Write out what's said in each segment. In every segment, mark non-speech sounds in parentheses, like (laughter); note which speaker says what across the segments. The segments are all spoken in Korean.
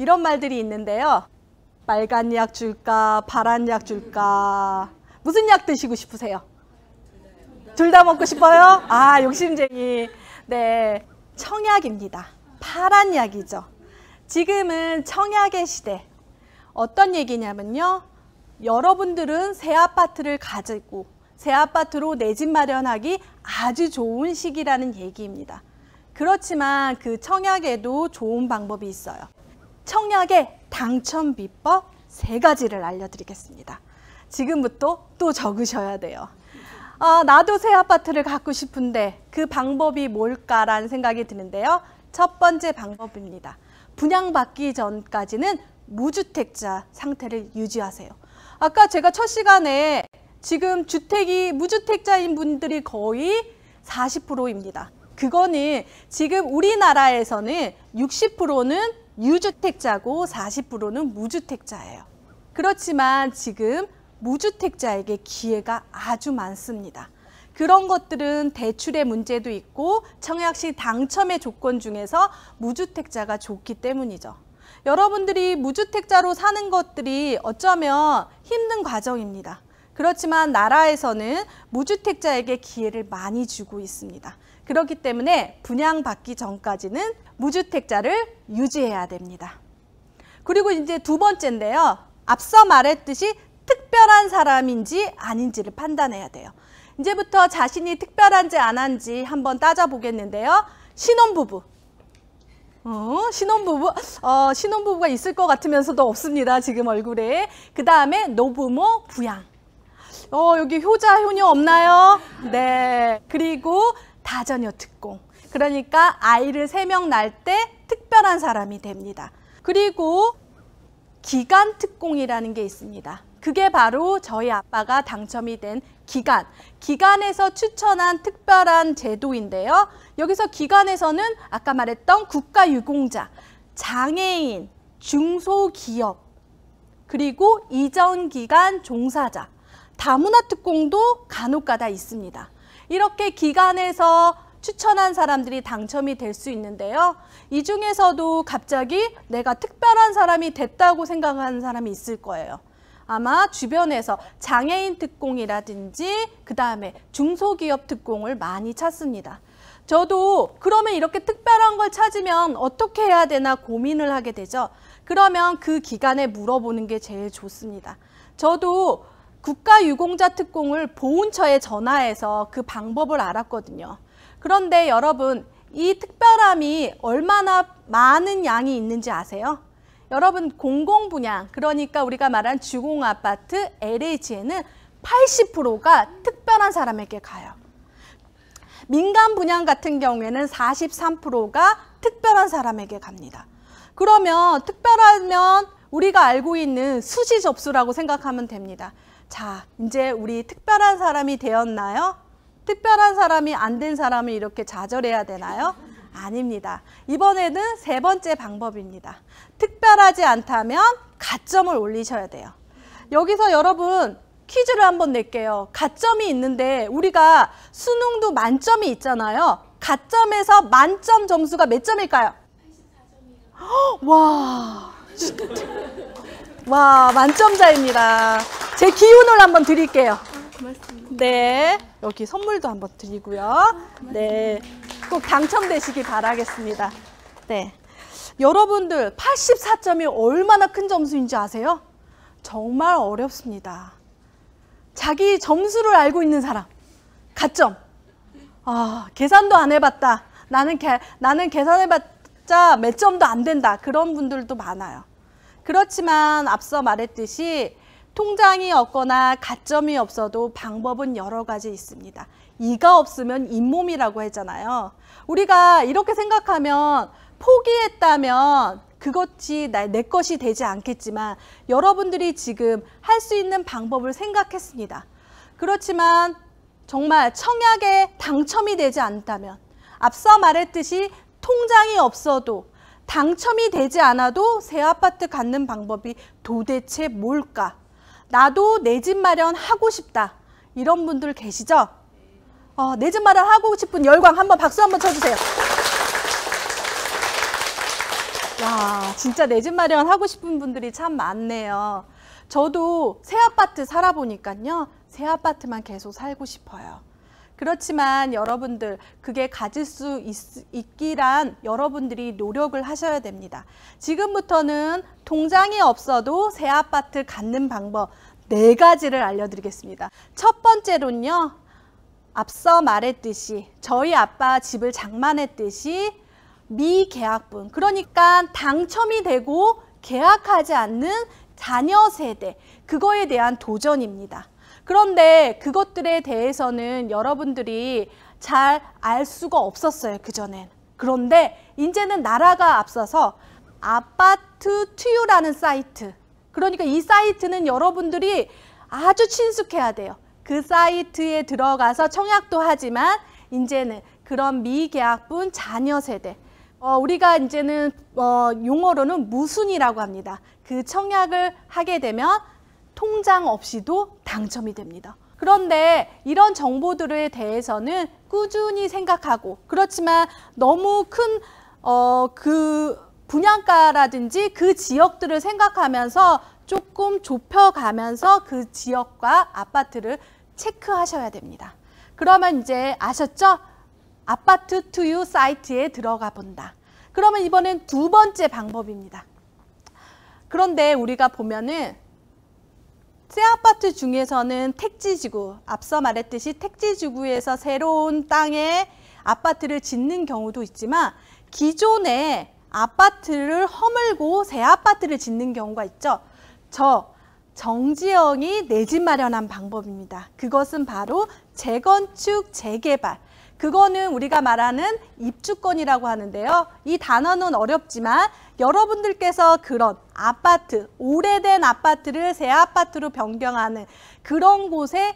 Speaker 1: 이런 말들이 있는데요. 빨간 약 줄까, 파란 약 줄까. 무슨 약 드시고 싶으세요? 둘 다 먹고 싶어요? 아, 욕심쟁이. 네. 청약입니다. 파란 약이죠. 지금은 청약의 시대. 어떤 얘기냐면요. 여러분들은 새 아파트를 가지고 새 아파트로 내 집 마련하기 아주 좋은 시기라는 얘기입니다. 그렇지만 그 청약에도 좋은 방법이 있어요. 청약의 당첨 비법 세가지를 알려드리겠습니다. 지금부터 또 적으셔야 돼요. 아, 나도 새 아파트를 갖고 싶은데 그 방법이 뭘까라는 생각이 드는데요. 첫 번째 방법입니다. 분양받기 전까지는 무주택자 상태를 유지하세요. 아까 제가 첫 시간에 지금 주택이 무주택자인 분들이 거의 40%입니다. 그거는 지금 우리나라에서는 60%는 유주택자고 40%는 무주택자예요. 그렇지만 지금 무주택자에게 기회가 아주 많습니다. 그런 것들은 대출의 문제도 있고 청약시 당첨의 조건 중에서 무주택자가 좋기 때문이죠. 여러분들이 무주택자로 사는 것들이 어쩌면 힘든 과정입니다. 그렇지만 나라에서는 무주택자에게 기회를 많이 주고 있습니다. 그렇기 때문에 분양받기 전까지는 무주택자를 유지해야 됩니다. 그리고 이제 두 번째인데요. 앞서 말했듯이 특별한 사람인지 아닌지를 판단해야 돼요. 이제부터 자신이 특별한지 안 한지 한번 따져보겠는데요. 신혼부부. 어, 신혼부부, 어, 신혼부부가 있을 것 같으면서도 없습니다. 지금 얼굴에. 그 다음에 노부모, 부양. 어, 여기 효자, 효녀 없나요? 네. 그리고 다자녀 특공. 그러니까 아이를 세 명 낳을 때 특별한 사람이 됩니다. 그리고 기간 특공이라는 게 있습니다. 그게 바로 저희 아빠가 당첨이 된 기간, 기간에서 추천한 특별한 제도인데요. 여기서 기간에서는 아까 말했던 국가유공자, 장애인, 중소기업, 그리고 이전기간 종사자, 다문화 특공도 간혹가다 있습니다. 이렇게 기관에서 추천한 사람들이 당첨이 될 수 있는데요. 이 중에서도 갑자기 내가 특별한 사람이 됐다고 생각하는 사람이 있을 거예요. 아마 주변에서 장애인 특공이라든지 그다음에 중소기업 특공을 많이 찾습니다. 저도 그러면 이렇게 특별한 걸 찾으면 어떻게 해야 되나 고민을 하게 되죠. 그러면 그 기간에 물어보는 게 제일 좋습니다. 저도 국가유공자 특공을 보훈처에 전화해서 그 방법을 알았거든요. 그런데 여러분 이 특별함이 얼마나 많은 양이 있는지 아세요? 여러분 공공분양 그러니까 우리가 말한 주공아파트 LH에는 80%가 특별한 사람에게 가요. 민간 분양 같은 경우에는 43%가 특별한 사람에게 갑니다. 그러면 특별하면 우리가 알고 있는 수시 접수라고 생각하면 됩니다. 자, 이제 우리 특별한 사람이 되었나요? 특별한 사람이 안 된 사람을 이렇게 좌절해야 되나요? 아닙니다. 이번에는 세 번째 방법입니다. 특별하지 않다면 가점을 올리셔야 돼요. 여기서 여러분 퀴즈를 한번 낼게요. 가점이 있는데 우리가 수능도 만점이 있잖아요. 가점에서 만점 점수가 몇 점일까요? 84점이요. (gasps) 와, 진짜. 와, 만점자입니다. 제 기운을 한번 드릴게요. 고맙습니다. 네. 여기 선물도 한번 드리고요. 네. 꼭 당첨되시기 바라겠습니다. 네. 여러분들 84점이 얼마나 큰 점수인지 아세요? 정말 어렵습니다. 자기 점수를 알고 있는 사람. 가점. 아, 계산도 안 해봤다. 나는, 개, 나는 계산해봤자 몇 점도 안 된다. 그런 분들도 많아요. 그렇지만 앞서 말했듯이 통장이 없거나 가점이 없어도 방법은 여러 가지 있습니다. 이가 없으면 잇몸이라고 했잖아요. 우리가 이렇게 생각하면 포기했다면 그것이 내 것이 되지 않겠지만 여러분들이 지금 할 수 있는 방법을 생각했습니다. 그렇지만 정말 청약에 당첨이 되지 않다면 앞서 말했듯이 통장이 없어도 당첨이 되지 않아도 새 아파트 갖는 방법이 도대체 뭘까? 나도 내 집 마련 하고 싶다. 이런 분들 계시죠? 어, 내집 마련 하고 싶은 열광 한번 박수 한번 쳐주세요. 와, 진짜 내 집 마련 하고 싶은 분들이 참 많네요. 저도 새 아파트 살아보니까요. 새 아파트만 계속 살고 싶어요. 그렇지만 여러분들 그게 가질 수 있, 있기란 여러분들이 노력을 하셔야 됩니다. 지금부터는 통장이 없어도 새 아파트 갖는 방법 네 가지를 알려드리겠습니다. 첫 번째로는요. 앞서 말했듯이 저희 아빠 집을 장만했듯이 미계약분 그러니까 당첨이 되고 계약하지 않는 자녀 세대 그거에 대한 도전입니다. 그런데 그것들에 대해서는 여러분들이 잘 알 수가 없었어요, 그전엔. 그런데 이제는 나라가 앞서서 아파트 투유라는 사이트. 그러니까 이 사이트는 여러분들이 아주 친숙해야 돼요. 그 사이트에 들어가서 청약도 하지만 이제는 그런 미계약분 자녀 세대. 어, 우리가 이제는 어, 용어로는 무순이라고 합니다. 그 청약을 하게 되면 통장 없이도 당첨이 됩니다. 그런데 이런 정보들에 대해서는 꾸준히 생각하고 그렇지만 너무 큰어그 분양가라든지 그 지역들을 생각하면서 조금 좁혀가면서 그 지역과 아파트를 체크하셔야 됩니다. 그러면 이제 아셨죠? 아파트 투 유 사이트에 들어가 본다. 그러면 이번엔 두 번째 방법입니다. 그런데 우리가 보면은 새 아파트 중에서는 택지지구, 앞서 말했듯이 택지지구에서 새로운 땅에 아파트를 짓는 경우도 있지만 기존의 아파트를 허물고 새 아파트를 짓는 경우가 있죠. 저 정지영이 내 집 마련한 방법입니다. 그것은 바로 재건축, 재개발. 그거는 우리가 말하는 입주권이라고 하는데요. 이 단어는 어렵지만 여러분들께서 그런 아파트, 오래된 아파트를 새 아파트로 변경하는 그런 곳에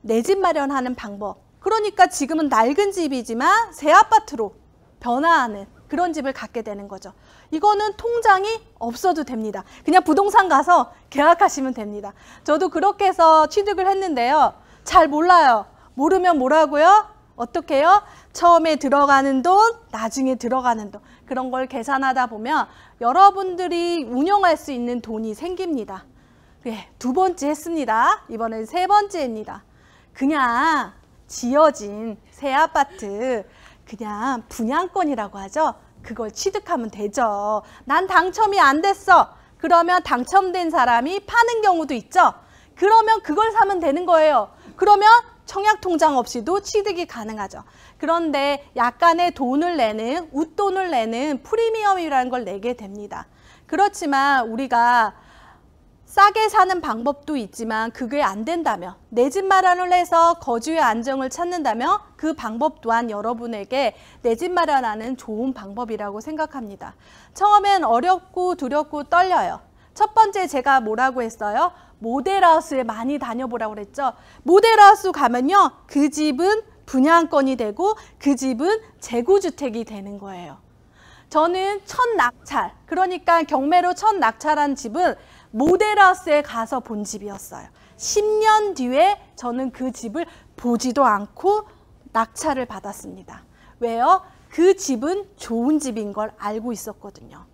Speaker 1: 내 집 마련하는 방법. 그러니까 지금은 낡은 집이지만 새 아파트로 변화하는 그런 집을 갖게 되는 거죠. 이거는 통장이 없어도 됩니다. 그냥 부동산 가서 계약하시면 됩니다. 저도 그렇게 해서 취득을 했는데요. 잘 몰라요. 모르면 뭐라고요? 어떻게요? 처음에 들어가는 돈, 나중에 들어가는 돈 그런 걸 계산하다 보면 여러분들이 운영할 수 있는 돈이 생깁니다. 네, 두 번째 했습니다. 이번엔 세 번째입니다. 그냥 지어진 새 아파트, 그냥 분양권이라고 하죠. 그걸 취득하면 되죠. 난 당첨이 안 됐어. 그러면 당첨된 사람이 파는 경우도 있죠. 그러면 그걸 사면 되는 거예요. 그러면 청약 통장 없이도 취득이 가능하죠. 그런데 약간의 돈을 내는 웃돈을 내는 프리미엄이라는 걸 내게 됩니다. 그렇지만 우리가 싸게 사는 방법도 있지만 그게 안 된다면 내집 마련을 해서 거주의 안정을 찾는다면 그 방법 또한 여러분에게 내 집 마련하는 좋은 방법이라고 생각합니다. 처음엔 어렵고 두렵고 떨려요. 첫 번째 제가 뭐라고 했어요? 모델하우스에 많이 다녀보라고 그랬죠. 모델하우스 가면요. 그 집은 분양권이 되고 그 집은 재고주택이 되는 거예요. 저는 첫 낙찰, 그러니까 경매로 첫 낙찰한 집은 모델하우스에 가서 본 집이었어요. 10년 뒤에 저는 그 집을 보지도 않고 낙찰을 받았습니다. 왜요? 그 집은 좋은 집인 걸 알고 있었거든요.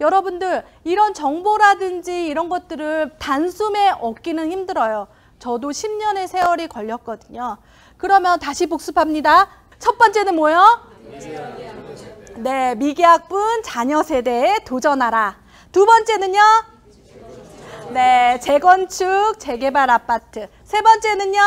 Speaker 1: 여러분들 이런 정보라든지 이런 것들을 단숨에 얻기는 힘들어요. 저도 10년의 세월이 걸렸거든요. 그러면 다시 복습합니다. 첫 번째는 뭐요? 예 네, 미계약분 자녀 세대에 도전하라. 두 번째는요? 네, 재건축, 재개발 아파트. 세 번째는요?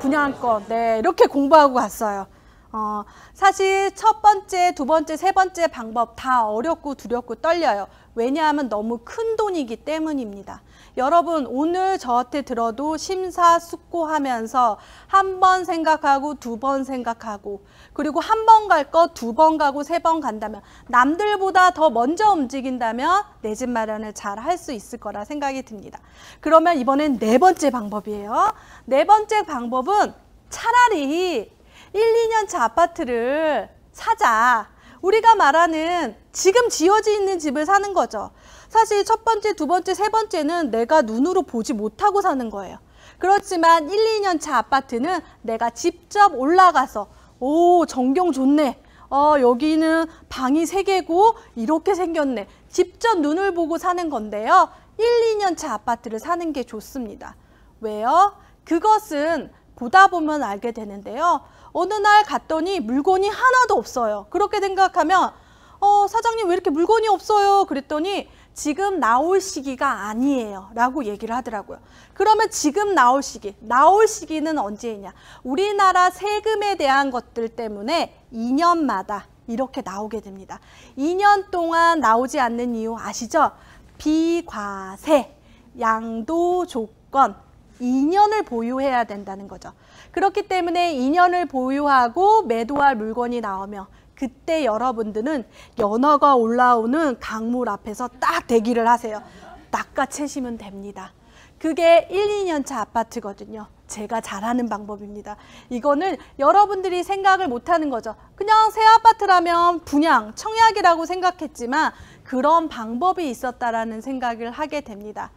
Speaker 1: 분양권. 네, 이렇게 공부하고 갔어요. 어, 사실 첫 번째, 두 번째, 세 번째 방법 다 어렵고 두렵고 떨려요. 왜냐하면 너무 큰 돈이기 때문입니다. 여러분 오늘 저한테 들어도 심사숙고하면서 한 번 생각하고 두 번 생각하고 그리고 한 번 갈 거 두 번 가고 세 번 간다면 남들보다 더 먼저 움직인다면 내 집 마련을 잘 할 수 있을 거라 생각이 듭니다. 그러면 이번엔 네 번째 방법이에요. 네 번째 방법은 차라리 1, 2년차 아파트를 사자. 우리가 말하는 지금 지어져 있는 집을 사는 거죠. 사실 첫 번째, 두 번째, 세 번째는 내가 눈으로 보지 못하고 사는 거예요. 그렇지만 1, 2년차 아파트는 내가 직접 올라가서 오, 전경 좋네. 어, 여기는 방이 세개고 이렇게 생겼네. 직접 눈을 보고 사는 건데요. 1, 2년차 아파트를 사는 게 좋습니다. 왜요? 그것은 보다 보면 알게 되는데요. 어느 날 갔더니 물건이 하나도 없어요. 그렇게 생각하면 어, 사장님 왜 이렇게 물건이 없어요? 그랬더니 지금 나올 시기가 아니에요. 라고 얘기를 하더라고요. 그러면 지금 나올 시기, 나올 시기는 언제이냐? 우리나라 세금에 대한 것들 때문에 2년마다 이렇게 나오게 됩니다. 2년 동안 나오지 않는 이유 아시죠? 비과세, 양도 조건, 2년을 보유해야 된다는 거죠. 그렇기 때문에 인연을 보유하고 매도할 물건이 나오며 그때 여러분들은 연어가 올라오는 강물 앞에서 딱 대기를 하세요. 낚아채시면 됩니다. 그게 1, 2년차 아파트거든요. 제가 잘하는 방법입니다. 이거는 여러분들이 생각을 못하는 거죠. 그냥 새 아파트라면 분양, 청약이라고 생각했지만 그런 방법이 있었다라는 생각을 하게 됩니다.